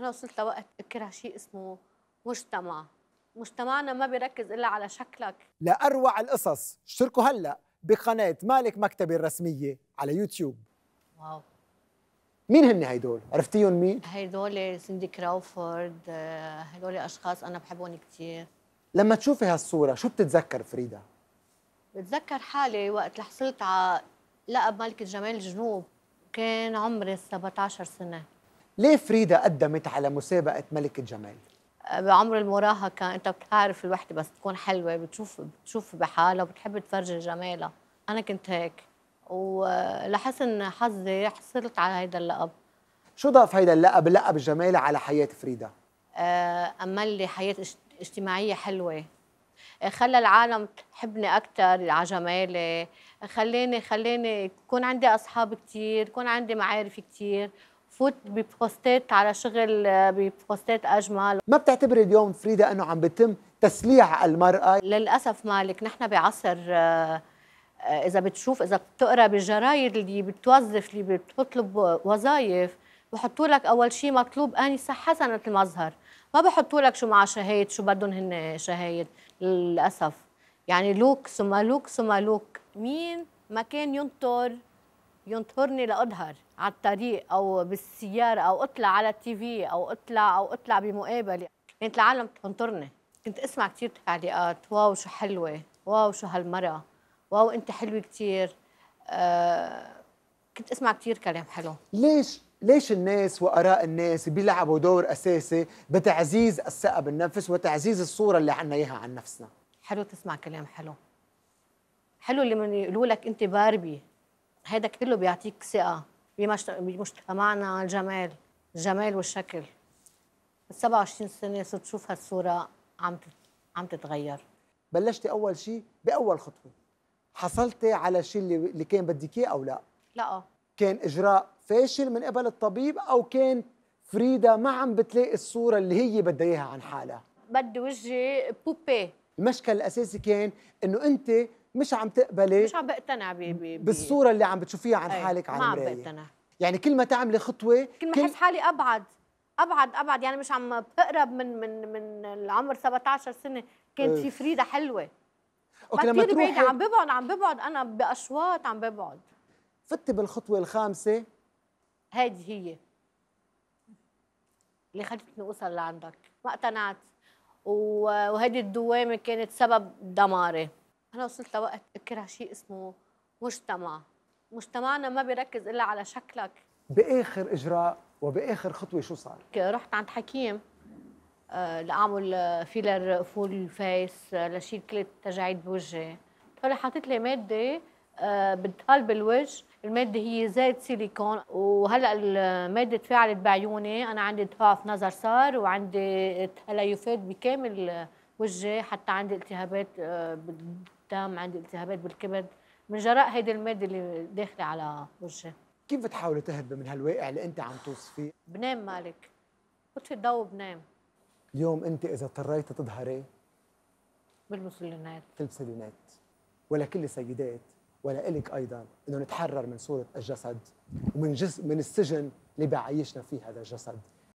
انا وصلت لوقت بكره شيء اسمه مجتمع مجتمعنا ما بيركز الا على شكلك لاروع القصص اشتركوا هلا بقناه مالك مكتبي الرسميه على يوتيوب واو مين هن هيدول؟ عرفتيهم مين؟ هيدول سندي كراوفورد آه، هيدول اشخاص انا بحبهم كثير لما تشوفي هالصوره شو بتتذكر فريدا؟ بتذكر حالي وقت حصلت على لقب ملكة جمال الجنوب كان عمري 17 سنة ليه فريدة قدمت على مسابقة ملكة جمال؟ أه، بعمر المراهقة أنت بتعرف الوحدة بس تكون حلوة بتشوف بتشوف بحالها وبتحب تفرجي جمالها أنا كنت هيك ولحسن حظي حصلت على هيدا اللقب شو ضاف هيدا اللقب لقب جمالها على حياة فريدة؟ أه، أمل لي حياة اجتماعية حلوة خلى العالم تحبني اكثر على جمالي خلاني خلاني يكون عندي اصحاب كثير يكون عندي معارف كثير بفوت ببوستات على شغل ببوستات اجمل ما بتعتبري اليوم فريده انه عم بتم تسليع المراه للاسف مالك نحن بعصر آه، اذا بتشوف اذا بتقرا بالجرايد اللي بتوظف اللي بتطلب وظائف بحطوا لك اول شيء مطلوب انسه حسنه المظهر ما بحطوا لك شو مع شهايد شو بدهم هن شهايد للاسف يعني لوك ثم لوك ثم لوك مين ما كان ينطر ينطرني لأظهر على الطريق او بالسياره او اطلع على التي في او اطلع او اطلع بمقابله كانت العالم تنطرني كنت اسمع كثير تعليقات واو شو حلوه واو شو هالمره واو انت حلوه كثير آه كنت اسمع كثير كلام حلو ليش ليش الناس واراء الناس بيلعبوا دور اساسي بتعزيز الثقه بالنفس وتعزيز الصوره اللي عنا اياها عن نفسنا حلو تسمع كلام حلو حلو اللي من يقولوا لك انت باربي هذا كله بيعطيك ثقه بمجتمعنا الجمال الجمال والشكل ال 27 سنه صرت شوف هالصوره عم عم تتغير بلشتي اول شيء باول خطوه حصلتي على الشيء اللي, اللي كان بدك اياه او لا لا كان اجراء فاشل من قبل الطبيب او كان فريدا ما عم بتلاقي الصورة اللي هي بدها إياها عن حالها بدي وجهي بوبي المشكل الأساسي كان إنه أنت مش عم تقبلي مش عم بقتنع بي بي بالصورة اللي عم بتشوفيها عن أي. حالك على المراية ما عم بقتنع يعني كل ما تعملي خطوه كل ما احس حالي ابعد ابعد ابعد يعني مش عم بقرب من من من العمر 17 سنه كانت في إيه. فريده حلوه اوكي لما تروحي بعيد عم ببعد عم ببعد انا باشواط عم ببعد فتي بالخطوه الخامسه هذه هي اللي خلتني اوصل لعندك ما اقتنعت وهيدي الدوامه كانت سبب دماري انا وصلت لوقت اكره شيء اسمه مجتمع مجتمعنا ما بيركز الا على شكلك باخر اجراء وباخر خطوه شو صار؟ رحت عند حكيم آه، لاعمل فيلر فول فيس آه، لشيل كل التجاعيد بوجهي فلا حطيت لي ماده آه، بتقلب الوجه الماده هي زيت سيليكون وهلا الماده تفاعلت بعيوني انا عندي ضعف نظر صار وعندي تليفات بكامل وجهي حتى عندي التهابات بالدم عندي التهابات بالكبد من جراء هيدي الماده اللي داخله على وجهي كيف بتحاولي تهربي من هالواقع اللي انت عم توصفيه؟ بنام مالك بطفي الضوء بنام اليوم انت اذا اضطريتي تظهري بلبس اللينات تلبسي اللينات ولا كل سيدات ولا إلك ايضا انه نتحرر من صوره الجسد ومن جس من السجن اللي بيعيشنا فيه هذا الجسد